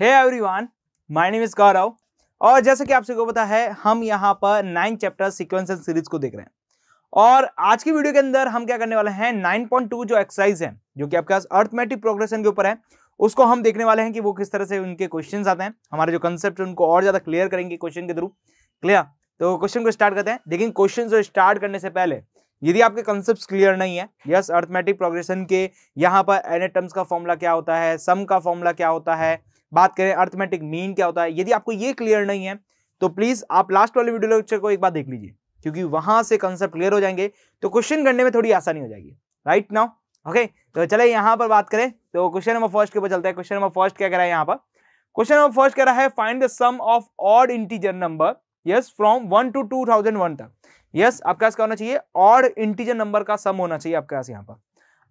है everyone my name is Gaurav और जैसे कि आप सबको पता है हम यहाँ पर nine chapter sequence and series को देख रहे हैं और आज की वीडियो के अंदर हम क्या करने वाले हैं नाइन पॉइंट टू जो एक्सरसाइज है जो कि आपके पास अर्थमेटिक प्रोग्रेशन के ऊपर है उसको हम देखने वाले हैं कि वो किस तरह से उनके क्वेश्चन आते हैं हमारे जो कंसेप्ट है उनको और ज्यादा क्लियर करेंगे क्वेश्चन के थ्रू क्लियर तो क्वेश्चन को स्टार्ट करते हैं लेकिन क्वेश्चन को स्टार्ट करने से पहले यदि आपके कंसेप्ट क्लियर नहीं है यस अर्थमेटिक प्रोग्रेशन के यहाँ पर एनेटम्स का फॉर्मूला क्या होता है सम का फॉर्मूला क्या होता है बात करें अर्थमेटिक मीन क्या होता है यदि आपको ये क्लियर नहीं है तो प्लीज आप लास्ट वाले वीडियो लेक्चर को एक बार देख लीजिए क्योंकि वहां से कंसेप्ट क्लियर हो जाएंगे तो क्वेश्चन करने में थोड़ी आसानी हो जाएगी राइट नाउ ओके तो चले यहां पर बात करें तो क्वेश्चन नंबर फर्स्ट के ऊपर चलता है क्वेश्चन नंबर फर्स्ट क्या कह रहा है यहाँ पर क्वेश्चन नंबर फर्स्ट कह रहा है find the sum of odd integer number yes from one to two thousand one तक यस आपके पास क्या होना चाहिए ऑड इंटीजर नंबर का सम होना चाहिए आपके पास यहाँ पर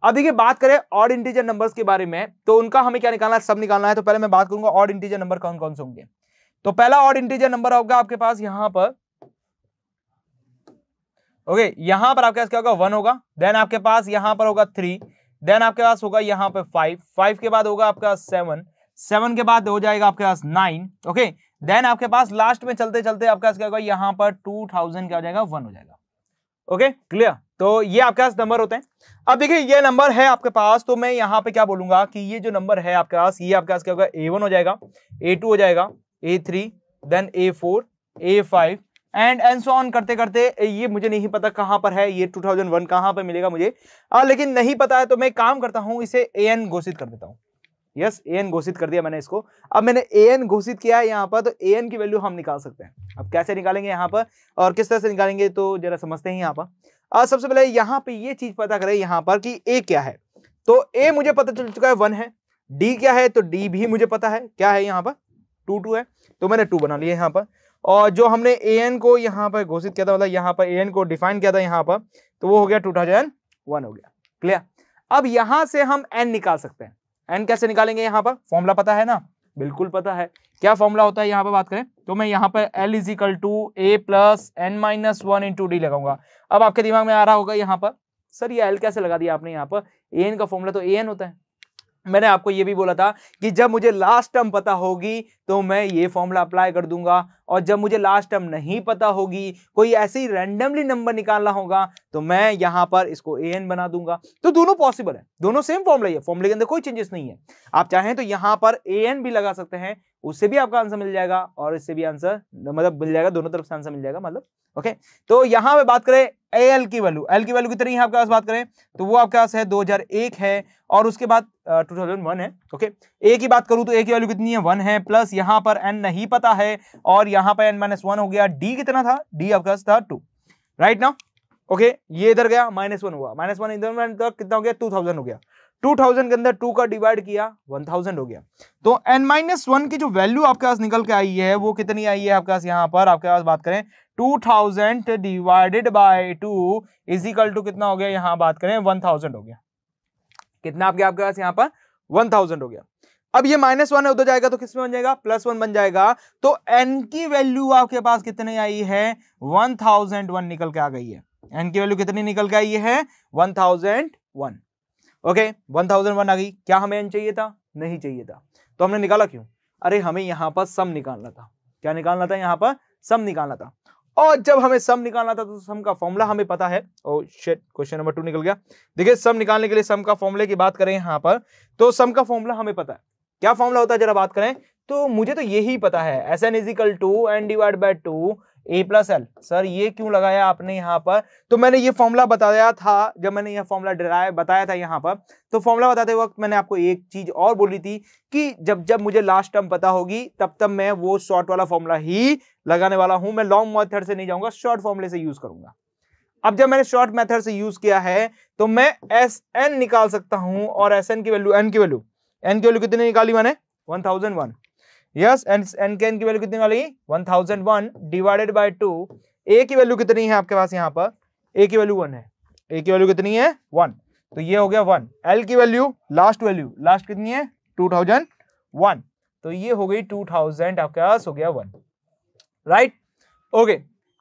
अब देखिए बात करें ऑड इंटीजर नंबर्स के बारे में तो उनका हमें क्या निकालना है सब निकालना है तो पहले मैं बात करूंगा ऑड इंटीजर नंबर कौन कौन से होंगे तो पहला ऑड इंटीजर नंबर होगा आपके पास यहां पर ओके यहां पर आपके पास क्या होगा वन होगा देन आपके पास यहां पर होगा थ्री देन आपके पास होगा यहाँ पर फाइव फाइव के बाद होगा आपके पास सेवन सेवन के बाद हो जाएगा आपके पास नाइन ओके देन आपके पास लास्ट में चलते चलते आपके पास क्या होगा यहाँ पर टू थाउजेंड क्या हो जाएगा वन हो जाएगा ओके क्लियर तो ये आपके पास नंबर होते हैं अब देखिए ये नंबर है आपके पास तो मैं यहाँ पे क्या बोलूंगा कि ये जो नंबर है आपके पास ये आपके पास क्या होगा ए वन हो जाएगा ए टू हो जाएगा A three then A four A five and and so on करते करते ये मुझे नहीं पता कहाँ पर है ये 2001 कहाँ पर मिलेगा मुझे आ, लेकिन नहीं पता है तो मैं काम करता हूँ इसे ए एन घोषित कर देता हूँ यस ए एन घोषित कर दिया मैंने इसको अब मैंने ए एन घोषित किया है यहाँ पर तो ए एन की वैल्यू हम निकाल सकते हैं अब कैसे निकालेंगे यहाँ पर और किस तरह से निकालेंगे तो जरा समझते हैं यहाँ पर सबसे पहले यहाँ पे ये चीज पता करें यहाँ पर कि ए क्या है तो ए मुझे पता चल चुका है वन है डी क्या है तो डी भी मुझे पता है क्या है यहाँ पर टू टू है तो मैंने टू बना लिया यहाँ पर और जो हमने ए एन को यहाँ पर घोषित किया था मतलब यहाँ पर ए एन को डिफाइन किया था यहाँ पर तो वो हो गया टू थाउजेंड वन हो गया क्लियर अब यहाँ से हम एन निकाल सकते हैं एन कैसे निकालेंगे यहाँ पर फॉर्मूला पता है ना बिल्कुल पता है क्या फॉर्मूला होता है यहाँ पर बात करें तो मैं यहाँ पर L is equal to A plus N minus one into D लगाऊंगा अब आपके दिमाग में आ रहा होगा यहाँ पर सर ये एल कैसे लगा दिया आपने यहाँ पर ए का फॉर्मूला तो ए एन होता है मैंने आपको ये भी बोला था कि जब मुझे लास्ट टर्म पता होगी तो मैं ये फॉर्मूला अप्लाई कर दूंगा और जब मुझे लास्ट टर्म नहीं पता होगी कोई ऐसे ही रैंडमली नंबर निकालना होगा तो मैं यहां पर इसको ए एन बना दूंगा तो दोनों पॉसिबल है दोनों सेम फॉर्मुला है फॉर्मुले के अंदर कोई चेंजेस नहीं है आप चाहें तो यहां पर ए एन भी लगा सकते हैं उससे भी आपका आंसर मिल जाएगा और इससे भी आंसर मतलब मिल जाएगा दोनों तरफ से आंसर मिल जाएगा मतलब ओके तो यहां पर बात करें ए एल की वैल्यू एल की वैल्यू कितनी है आपके पास बात करें तो वो आपके पास है 2001 है और उसके बाद टू थाउजेंड वन है ओके ए की बात करूं तो ए की वैल्यू कितनी है वन है प्लस यहां पर एन नहीं पता है और यहां पर एन माइनस वन हो गया डी कितना था डी आपका था टू राइट ना ओके ये इधर गया माइनस वन हुआ माइनस वन इधर तो कितना हो गया टू थाउजेंड हो गया टू थाउजेंड के अंदर टू का डिवाइड किया वन थाउजेंड हो गया तो एन माइनस वन की जो वैल्यू आपके पास निकल के आई है वो कितनी आई है आपके पास यहाँ पर आपके पास बात करें two thousand divided by two equal to कितना हो गया यहाँ बात करें वन हो गया कितना आपके आपके पास यहाँ पर वन हो गया अब ये माइनस वन उधर जाएगा तो किसमें बन जाएगा प्लस वन बन जाएगा तो एन की वैल्यू आपके पास कितनी आई है वन थाउजेंड वन निकल के आ गई है एन की वैल्यू कितनी निकल के आई है one thousand one okay one thousand one आ गई क्या हमें एन चाहिए था नहीं चाहिए था तो हमने निकाला क्यों अरे हमें यहाँ पर सम निकालना था क्या निकालना था यहाँ पर सम निकालना था और जब हमें सम निकालना था तो सम का फॉर्मूला हमें पता है ओ शेट क्वेश्चन नंबर टू निकल गया देखिए सम निकालने के लिए सम का फॉर्मूले की बात करें यहाँ पर तो सम का फॉर्मूला हमें पता है क्या फॉर्मूला होता है जरा बात करें तो मुझे तो यही पता है S N is equal to N divide by two A plus L sir ये क्यों लगाया आपने यहाँ पर तो मैंने ये फॉर्मूला बताया था जब मैंने यह फॉर्मूला डराया बताया था यहाँ पर तो फॉर्मूला बताते वक्त मैंने आपको एक चीज और बोली थी कि जब जब मुझे लास्ट टर्म पता होगी तब तब मैं वो शॉर्ट वाला फॉर्मूला ही लगाने वाला हूं मैं लॉन्ग मेथड से नहीं जाऊंगा शॉर्ट फॉर्मूले से यूज करूंगा अब जब मैंने शॉर्ट मेथड से यूज किया है तो मैं एस एन निकाल सकता हूं और एस एन की वैल्यू एन की वैल्यू एन की वैल्यू कितने निकाली मैंने one thousand one yes N N के एन की वैल्यू कितनी निकाली one thousand one divided by two A की वैल्यू कितनी है आपके पास यहाँ पर ए की वैल्यू वन है ए की वैल्यू कितनी है वन तो ये हो गया वन एल की वैल्यू लास्ट वैल्यू लास्ट कितनी है टू थाउजेंड वन तो ये हो गई टू थाउजेंड आपके पास हो गया वन राइट ओके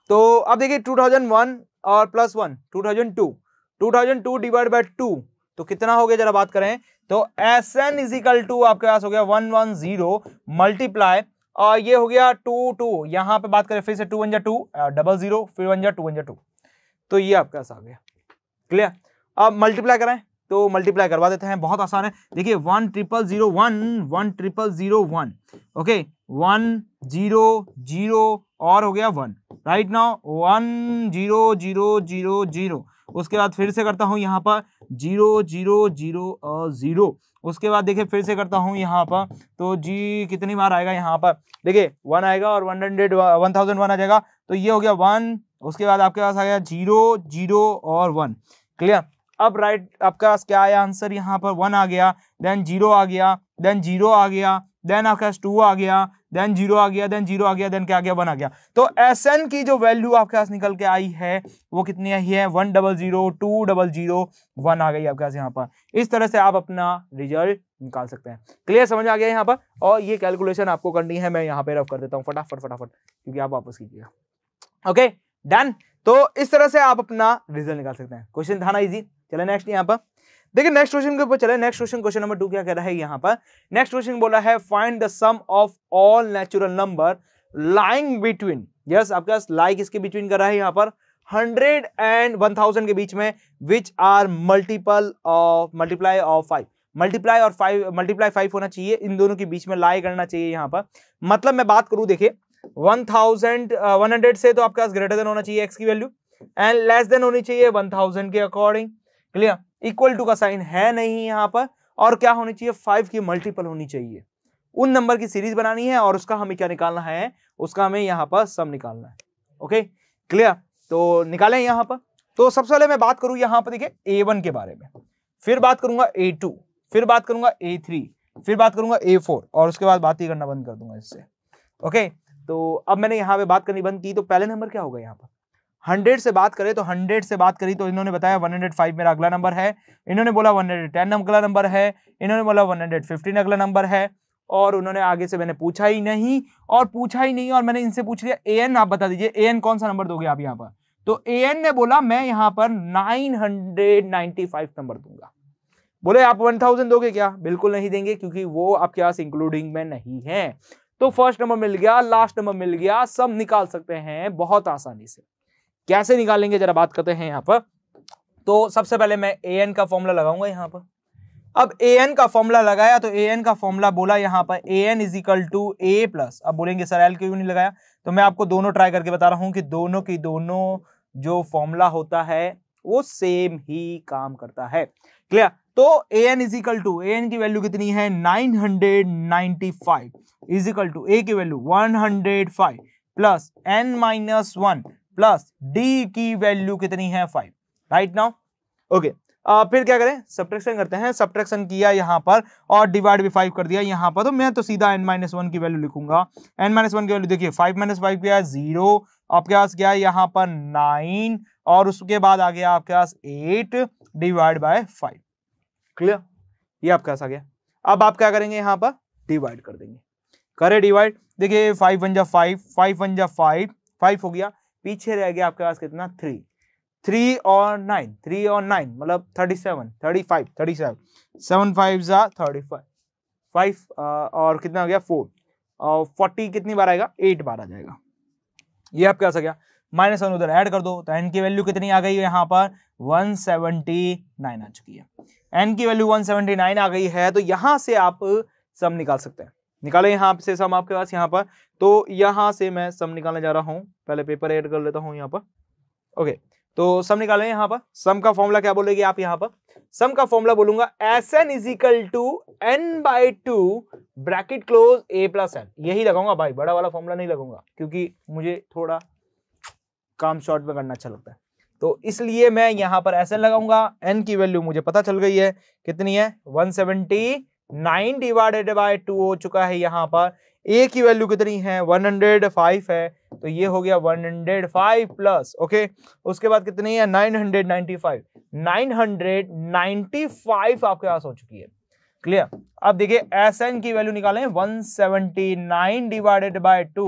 तो अब देखिए टू थाउजेंड वन और plus one two thousand two two thousand two divide by two तो कितना हो गया जरा बात करें तो एस एन इजिकल टू आपके पास हो गया वन वन जीरो मल्टीप्लाई और ये हो गया टू टू यहाँ पे बात करें फिर से टू वन जा टू डबल जीरो फिर वन जा टू वन जा टू तो ये आपके पास आ गया क्लियर अब मल्टीप्लाई करें तो मल्टीप्लाई करवा देते हैं बहुत आसान है देखिए one triple zero one one triple zero one okay one zero zero और हो गया one right now one zero zero zero zero उसके बाद फिर से करता हूँ यहाँ पर जीरो जीरो जीरो जीरो उसके बाद देखिए फिर से करता हूँ यहाँ पर तो जी कितनी बार आएगा यहाँ पर देखिए वन आएगा और one hundred one thousand one आ जाएगा तो ये हो गया वन उसके बाद आपके पास आ गया जीरो जीरो और वन क्लियर अब राइट आपका क्या आया आंसर यहाँ पर वन आ गया देन जीरो आ गया देन जीरो आ गया देन आपका टू आ गया देन जीरो आ गया देन जीरो आ गया देन क्या आ गया वन आ गया तो एस एन की जो वैल्यू आपके पास निकल के आई है वो कितनी आई है one double zero two double zero one आ गई आपके पास यहाँ पर इस तरह से आप अपना रिजल्ट निकाल सकते हैं क्लियर समझ आ गया यहाँ पर और ये कैलकुलेशन आपको करनी है मैं यहाँ पे रफ कर देता हूँ फटाफट फटाफट क्योंकि आप वापस कीजिएगा ओके डन तो इस तरह से आप अपना रिजल्ट निकाल सकते हैं क्वेश्चन था ना इजी चले नेक्स्ट यहाँ पर देखिए नेक्स्ट क्वेश्चन के ऊपर चले next question question number two क्या कह रहा है यहाँ पर नेक्स्ट क्वेश्चन बोला है find the sum of all natural number lying between yes आपके पास लाइक इसके बिटवीन कर रहा है यहाँ पर हंड्रेड एंड वन थाउजेंड के बीच में which are multiple of multiply of five multiply और फाइव मल्टीप्लाई फाइव होना चाहिए इन दोनों के बीच में लाई करना चाहिए यहाँ पर मतलब मैं बात करूँ देखिए वन थाउजेंड वन हंड्रेड से तो आपके पास ग्रेटर देन होना चाहिए एक्स की वैल्यू एंड लेस देन होनी चाहिए वन थाउजेंड के अकॉर्डिंग क्लियर इक्वल टू का साइन है नहीं यहाँ पर और क्या होनी चाहिए फाइव की मल्टीपल होनी चाहिए उन नंबर की सीरीज बनानी है और उसका हमें क्या निकालना है उसका हमें यहाँ पर सम निकालना है ओके क्लियर तो निकालें यहाँ पर तो सबसे पहले मैं बात करूँ यहाँ पर देखिए ए के बारे में फिर बात करूंगा ए फिर बात करूंगा ए फिर बात करूंगा ए और उसके बाद बात ही करना बंद कर दूंगा इससे ओके तो अब मैंने यहाँ पे बात करनी बंद की तो पहले नंबर क्या होगा यहाँ पर हंड्रेड से बात करें तो हंड्रेड से बात करी तो इन्होंने बताया वन हंड्रेड फाइव मेरा अगला नंबर है इन्होंने बोला वन हंड्रेड टेन अगला नंबर है इन्होंने बोला वन हंड्रेड फिफ्टीन अगला नंबर है और उन्होंने आगे से मैंने पूछा ही नहीं और पूछा ही नहीं और मैंने इनसे पूछ लिया ए एन आप बता दीजिए ए एन कौन सा नंबर दोगे आप यहाँ पर तो ए एन ने बोला मैं यहाँ पर nine hundred ninety five number दूंगा बोले आप वन थाउजेंड दोगे क्या बिल्कुल नहीं देंगे क्योंकि वो आपके पास इंक्लूडिंग में नहीं है तो फर्स्ट नंबर मिल गया लास्ट नंबर मिल गया सब निकाल सकते हैं बहुत आसानी से कैसे निकालेंगे जरा बात करते हैं यहाँ पर तो सबसे पहले मैं ए एन का फॉर्मूला लगाऊंगा यहाँ पर अब ए एन का फॉर्मूला लगाया तो ए एन का फॉर्मूला बोला यहाँ पर A N is equal to A plus अब बोलेंगे सर एल क्यों नहीं लगाया तो मैं आपको दोनों ट्राई करके बता रहा हूँ कि दोनों की दोनों जो फॉर्मूला होता है वो सेम ही काम करता है क्लियर तो A N is equal to A N की वैल्यू कितनी है nine hundred ninety five is equal to A की value one hundred five plus N minus one plus D की वैल्यू कितनी है फाइव राइट नाउ ओके फिर क्या करें सब्ट्रैक्शन करते हैं सब्ट्रैक्शन किया यहाँ पर और डिवाइड भी फाइव कर दिया यहाँ पर तो मैं तो सीधा एन माइनस वन की वैल्यू लिखूंगा एन माइनस वन की वैल्यू देखिए फाइव माइनस फाइव क्या है जीरो आपके पास क्या है यहाँ पर नाइन और उसके बाद आ गया आपके पास eight divide by five clear ये आपके पास आ गया अब आप क्या करेंगे यहाँ पर डिवाइड कर देंगे करे डिवाइड देखिए फाइव वन जा फाइव फाइव वन जा फाइव फाइव हो गया पीछे रह गया आपके पास कितना थ्री थ्री और नाइन थ्री और नाइन मतलब thirty seven thirty five thirty seven seven five ज़ा थर्टी फाइव फाइव और कितना हो गया फोर और फोर्टी कितनी बार आएगा एट बार आ जाएगा ये आपके पास आ गया माइनस वन उधर ऐड कर दो तो एन की वैल्यू कितनी आ गई है यहाँ पर वन सेवनटी नाइन आ चुकी है एन की वैल्यू वन सेवनटी नाइन आ गई है तो यहाँ से आप सम निकाल सकते हैं निकाले यहाँ से सम आपके पास यहाँ पर तो यहाँ से मैं सम निकालने जा रहा हूँ पहले पेपर एड कर लेता हूँ यहाँ पर ओके तो सम निकाले यहाँ पर सम का फॉर्मूला क्या बोलेगे आप यहाँ पर सम का फॉर्मूला बोलूंगा S N is equal to N by two bracket close A plus N यही लगाऊंगा भाई बड़ा वाला फॉर्मूला नहीं लगाऊंगा क्योंकि मुझे थोड़ा काम शॉर्ट में करना अच्छा लगता है तो इसलिए मैं यहाँ पर एस एन लगाऊंगा एन की वैल्यू मुझे पता चल गई है कितनी है one seventy nine divided by two हो चुका है यहाँ पर ए की वैल्यू कितनी है 105 है तो ये हो गया 105 प्लस ओके उसके बाद कितनी है 995 995 आपके पास हो चुकी है क्लियर अब देखिए एस एन की वैल्यू निकालें 179 डिवाइडेड बाय टू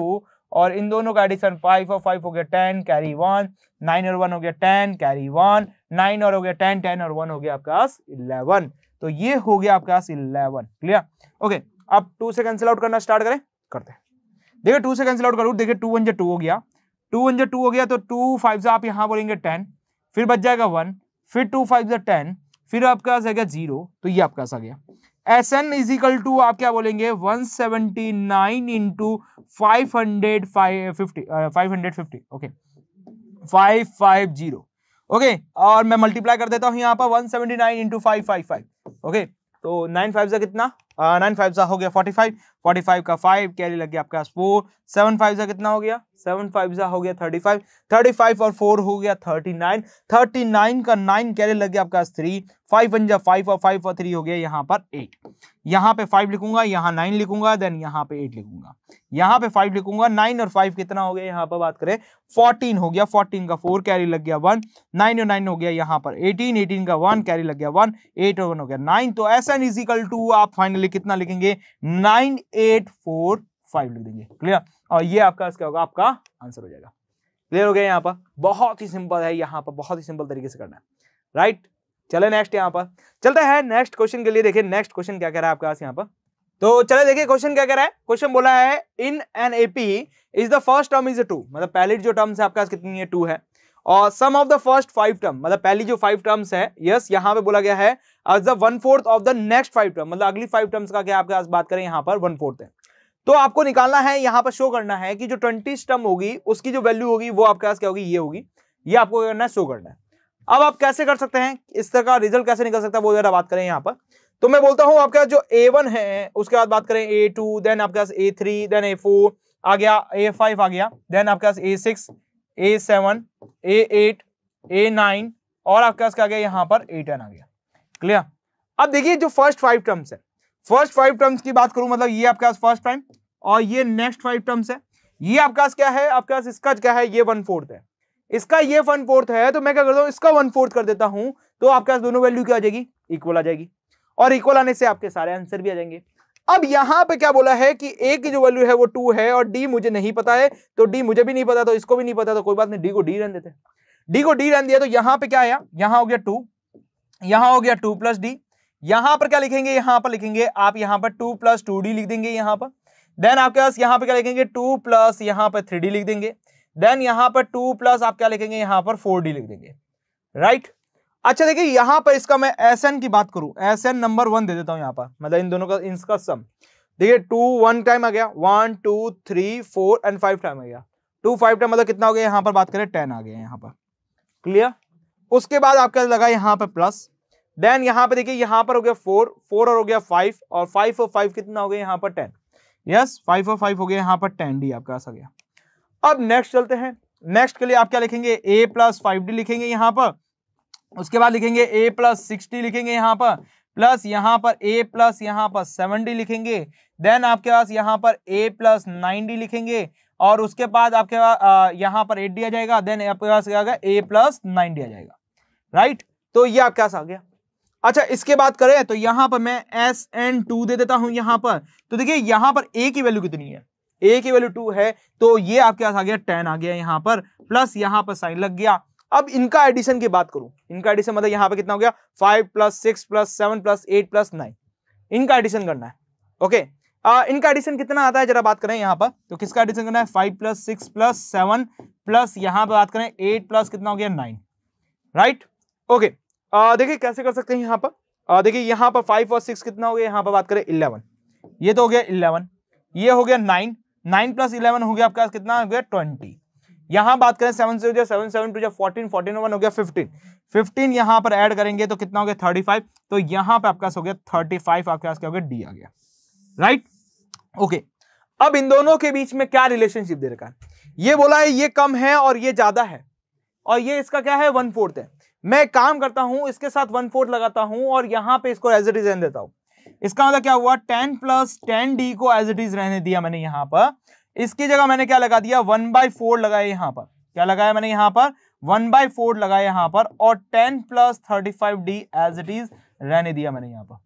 और इन दोनों का एडिशन 5 और 5 हो गया 10 कैरी 1 9 और 1 हो गया 10 कैरी 1 9 और हो गया 10 10 और 1 हो गया आपके पास 11 तो ये हो गया आपके पास इलेवन क्लियर ओके अब टू से कैंसिल आउट करना स्टार्ट करें करते देखिए टू से कैंसिल आउट करूँ देखिए टू वन जो टू हो गया टू वन जो टू हो गया तो टू फाइव से आप यहाँ बोलेंगे टेन फिर बच जाएगा वन फिर टू फाइव से टेन फिर आपके पास आ गया जीरो तो ये आपके पास आ गया S N is equal to आप क्या बोलेंगे one seventy nine into five hundred five five hundred fifty okay five five zero okay और मैं मल्टीप्लाई कर देता हूँ यहाँ पर one seventy nine into five five five okay तो नाइन फाइव सा कितना नाइन फाइव सा हो गया फोर्टी फाइव फोर्टी फाइव का फाइव कैरी लग गया आपके पास फोर सेवन फाइव सा कितना हो गया सेवन फाइव सा हो गया थर्टी फाइव थर्टी फाइव और फोर हो गया थर्टी नाइन थर्टी नाइन का नाइन कैरी लग गया आपके पास थ्री फाइव वन जा फाइव और फाइव और थ्री हो गया यहाँ पर एट यहाँ पे फाइव लिखूंगा यहाँ नाइन लिखूंगा देन यहाँ पे एट लिखूंगा यहाँ पे फाइव लिखूंगा नाइन और फाइव कितना हो गया यहाँ पर बात करें फोर्टीन हो गया फोर्टीन का फोर कैरी लग गया वन नाइन और नाइन हो गया यहाँ पर एटीन एटीन का वन कैरी लग गया वन एट और वन हो गया नाइन तो एस एन इजिकल टू आप फाइनली कितना लिखेंगे नाइन एट फोर फाइव लिख देंगे क्लियर और ये आपका इसका होगा आपका आंसर हो जाएगा क्लियर हो गया यहाँ पर बहुत ही सिंपल है यहाँ पर बहुत ही सिंपल तरीके से करना है राइट चले नेक्स्ट यहाँ पर चलते हैं नेक्स्ट क्वेश्चन के लिए देखिए नेक्स्ट क्वेश्चन क्या कह रहा है आपके पास यहाँ पर तो चले देखिए क्वेश्चन क्या कह रहा है क्वेश्चन बोला है in N AP is the first term is a two मतलब पहली जो टर्म्स है आपके पास कितनी है टू है और sum of the first five term मतलब पहली जो फाइव टर्म्स है यस yes, यहाँ पे बोला गया है as the one fourth of the next five term मतलब अगली फाइव टर्म्स का क्या आपके पास बात करें यहाँ पर वन फोर्थ है तो आपको निकालना है यहाँ पर शो करना है कि जो ट्वेंटी टर्म होगी उसकी जो वैल्यू होगी वो आपके पास क्या होगी ये होगी ये आपको क्या करना है शो करना है अब आप कैसे कर सकते हैं इस तरह का रिजल्ट कैसे निकल सकता है वो जरा बात करें यहाँ पर तो मैं बोलता हूँ आपके पास जो ए वन है उसके बाद बात करें ए टू देन आपके पास A three then A four आ गया ए फाइव आ गया देन आपके पास A six A seven A eight A nine और आपके पास क्या आ गया यहाँ पर ए टेन आ गया क्लियर अब देखिए जो फर्स्ट फाइव टर्म्स है फर्स्ट फाइव टर्म्स की बात करूं मतलब ये आपके पास फर्स्ट टाइम और ये नेक्स्ट फाइव टर्म्स है ये आपके पास क्या है आपके पास इसका क्या है ये वन फोर्थ है इसका ये वन फोर्थ है तो मैं क्या करता हूँ इसका वन फोर्थ कर देता हूं तो आपके पास दोनों वैल्यू क्या आ जाएगी इक्वल आ जाएगी और इक्वल आने से आपके सारे आंसर भी आ जाएंगे अब यहाँ पे क्या बोला है कि ए की जो वैल्यू है वो टू है और डी मुझे नहीं पता है तो डी मुझे भी नहीं पता तो इसको भी नहीं पता तो कोई बात नहीं डी को डी रन देते डी को डी रन दिया तो यहाँ पे क्या आया यहाँ हो गया टू यहां हो गया टू प्लस डी यहां पर क्या लिखेंगे यहां पर लिखेंगे आप यहां पर टू प्लस टू डी लिख देंगे यहां पर देन आपके पास यहां पर क्या लिखेंगे टू प्लस यहां पर थ्री डी लिख देंगे देन यहां पर टू प्लस आप क्या लिखेंगे यहां पर फोर डी लिख देंगे राइट right? अच्छा देखिए यहां पर इसका मैं एस एन की बात करूं एस एन नंबर वन दे देता हूं यहां पर मतलब इन दोनों का इनका सम देखिए टू वन टाइम आ गया one two three four and five time आ गया टू फाइव टाइम मतलब कितना हो गया यहां पर बात करें टेन आ गया यहां पर क्लियर उसके बाद आपका लगा यहाँ पर प्लस देन यहाँ पर देखिए यहाँ पर हो गया फोर फोर और हो गया फाइव और फाइव और फाइव कितना हो गया यहाँ पर टेन यस फाइव और फाइव हो गया यहाँ पर टेन डी आपका आ गया अब नेक्स्ट चलते हैं नेक्स्ट के लिए आप क्या लिखेंगे ए प्लस फाइव डी लिखेंगे यहाँ पर उसके बाद लिखेंगे ए प्लस सिक्स डी लिखेंगे यहाँ पर प्लस यहाँ पर ए प्लस यहाँ पर सेवन डी लिखेंगे देन आपके पास यहाँ पर ए प्लस नाइन डी लिखेंगे और उसके बाद आपके पास यहाँ पर एट डी आ जाएगा देन आपके पास क्या आएगा ए प्लस नाइन डी आ जाएगा राइट तो ये आपके पास आ गया अच्छा इसके बात करें तो यहां पर मैं एस एन टू दे देता हूं यहां पर तो देखिए यहां पर ए की वैल्यू कितनी है ए की वैल्यू टू है तो ये आपके पास आ गया टेन आ गया यहां पर प्लस यहां पर साइन लग गया अब इनका एडिशन की बात करूं इनका एडिशन मतलब यहां पर कितना हो गया five plus six plus seven plus eight plus nine इनका एडिशन करना है ओके आ, इनका एडिशन कितना आता है जरा बात करें यहाँ पर तो किसका एडिशन करना है five plus six plus seven plus यहाँ पर बात करें एट प्लस कितना हो गया नाइन राइट right? ओके देखिए कैसे कर सकते हैं यहाँ पर देखिए यहाँ पर फाइव और सिक्स कितना हो गया यहाँ पर बात करें इलेवन ये तो हो गया इलेवन ये हो गया नाइन नाइन प्लस इलेवन हो गया आपके पास कितना हो गया ट्वेंटी यहाँ बात करें सेवन से हो गया seven seven two fourteen fourteen one हो गया फिफ्टीन फिफ्टीन यहाँ पर ऐड करेंगे तो कितना हो गया थर्टी फाइव तो यहाँ पर आपके पास हो गया थर्टी फाइव आपके पास क्या हो गया डी आ गया राइट ओके अब इन दोनों के बीच में क्या रिलेशनशिप दे रखा है ये बोला है ये कम है और ये ज्यादा है और ये इसका क्या है वन फोर्थ है मैं काम करता हूं इसके साथ वन फोर्थ लगाता हूं और यहां पे इसको एज इट इज रहने देता हूं इसका मतलब क्या हुआ टेन प्लस टेन डी को एज इट इज रहने दिया मैंने यहां पर इसकी जगह मैंने क्या लगा दिया वन बाई फोर लगाया यहां पर क्या लगाया मैंने यहां पर वन बाई फोर लगाया यहां पर और ten plus thirty five D as it is रहने दिया मैंने यहां पर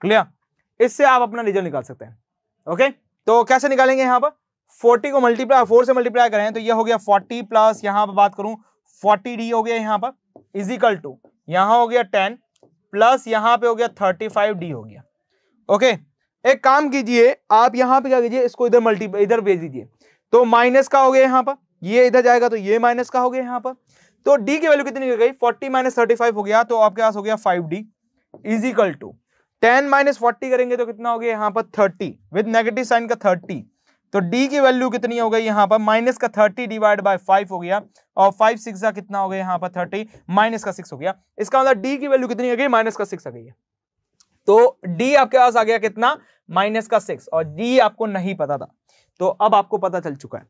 क्लियर इससे आप अपना रिजल्ट निकाल सकते हैं ओके तो कैसे निकालेंगे यहां पर फोर्टी को मल्टीप्लाई फोर से मल्टीप्लाई करें तो ये हो गया फोर्टी प्लस यहां पर बात करूं फोर्टी डी हो गया यहां पर इज इक्वल टू यहां हो गया टेन प्लस यहां पे हो गया थर्टी फाइव डी हो गया ओके एक काम कीजिए आप यहां पे क्या कीजिए इसको इधर मल्टी इधर भेज दीजिए तो माइनस का हो गया यहां पर ये इधर जाएगा तो ये माइनस का हो गया यहां पर तो डी की वैल्यू कितनी गई फोर्टी माइनस थर्टी फाइव हो गया तो आपके पास हो गया five D is equal to ten minus forty करेंगे तो कितना हो गया यहां पर थर्टी विद नेगेटिव साइन का थर्टी तो d की वैल्यू कितनी हो गई यहाँ पर माइनस का थर्टी डिवाइड बाय फाइव हो गया और फाइव सिक्स का कितना हो गया यहाँ पर थर्टी माइनस का सिक्स हो गया इसका मतलब d की वैल्यू कितनी हो गई माइनस का सिक्स आ गई है तो d आपके पास आ गया कितना माइनस का सिक्स और d आपको नहीं पता था तो अब आपको पता चल चुका है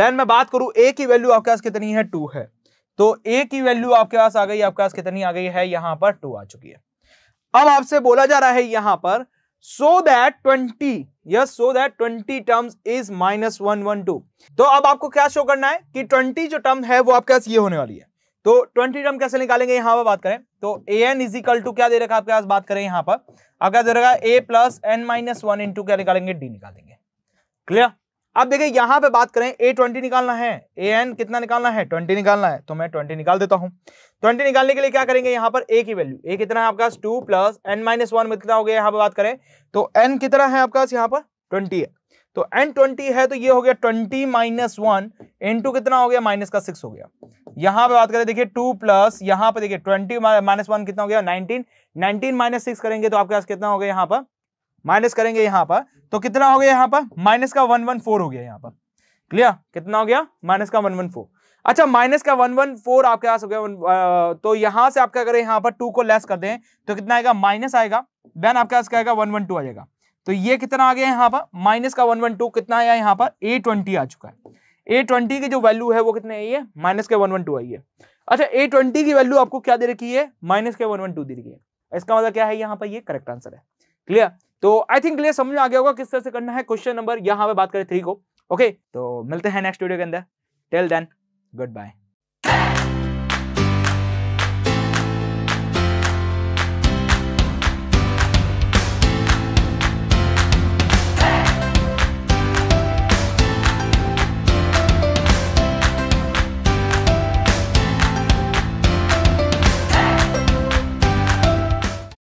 देन मैं बात करूं a की वैल्यू आपके पास कितनी है टू है तो a की वैल्यू आपके पास आ गई आपके पास कितनी आ गई है यहाँ पर टू आ चुकी है अब आपसे बोला जा रहा है यहाँ पर so that twenty yes so that twenty terms is minus one one two तो अब आपको क्या शो करना है कि ट्वेंटी जो टर्म है वो आपके पास ये होने वाली है तो ट्वेंटी टर्म कैसे निकालेंगे यहां पर बात करें तो A N is equal to क्या दे रखा है आपके पास बात करें यहां पर आपका दे रखा A plus N minus one into क्या निकालेंगे डी निकालेंगे क्लियर अब देखिए यहां पे बात करें ए ट्वेंटी निकालना है ए एन कितना निकालना है ट्वेंटी निकालना है तो मैं ट्वेंटी निकाल देता हूं ट्वेंटी निकालने के लिए क्या करेंगे यहाँ पर ए की वैल्यू ए कितना है आपका two plus N minus one कितना हो गया यहाँ पर बात करें तो एन कितना है आपका यहाँ पर ट्वेंटी है तो एन ट्वेंटी है तो ये हो गया twenty minus one N two कितना हो गया माइनस का सिक्स हो गया यहाँ पे बात करें देखिए टू प्लस यहाँ पे देखिए ट्वेंटी माइनस वन कितना हो गया नाइनटीन नाइनटीन माइनस सिक्स करेंगे तो आपके पास कितना हो गया यहाँ पर माइनस करेंगे यहाँ पर तो कितना हो गया यहाँ पर माइनस का वन वन फोर हो गया यहाँ पर क्लियर कितना हो गया माइनस का वन वन फोर अच्छा माइनस का वन वन फोर आपके पास हो गया तो यहाँ से आप क्या करें यहाँ पर टू को लेस कर दें तो कितना आएगा माइनस आएगा देन आपके पास क्या आएगा वन वन टू आ जाएगा तो ये कितना आ गया यहाँ पर माइनस का वन वन टू कितना आया यहाँ पर ए ट्वेंटी आ चुका है ए ट्वेंटी की जो वैल्यू है वो कितने आई है माइनस के वन वन टू आई है अच्छा ए ट्वेंटी की वैल्यू आपको क्या दे रखी है माइनस के वन वन टू दे रखी है इसका मतलब क्या है यहाँ पर ये करेक्ट आंसर है क्लियर तो आई थिंक क्लियर समझ में आ गया होगा किस तरह से करना है क्वेश्चन नंबर यहाँ पे बात करें थ्री को ओके तो मिलते हैं नेक्स्ट वीडियो के अंदर टेल देन गुड बाय